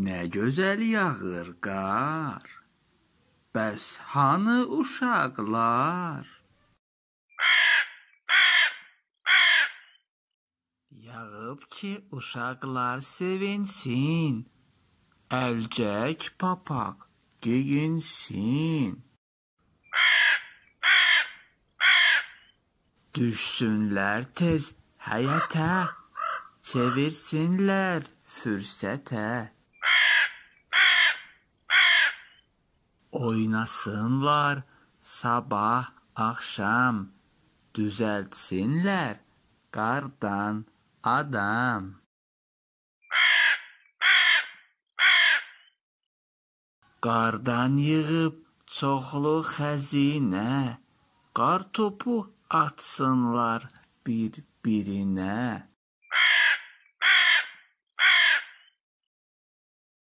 Nə gözəl yağır qar. Bəs hanı uşaqlar? Yağıb ki, uşaqlar sevinsin. Əlcək papaq geyinsin. Düşsünlər tez həyətə, çevirsinlər fürsətə. oynasınlar, sabah, axşam düzəltsinlər qardan adam. Qardan yığıb çoxlu xəzinə, qar topu atsınlar bir-birinə.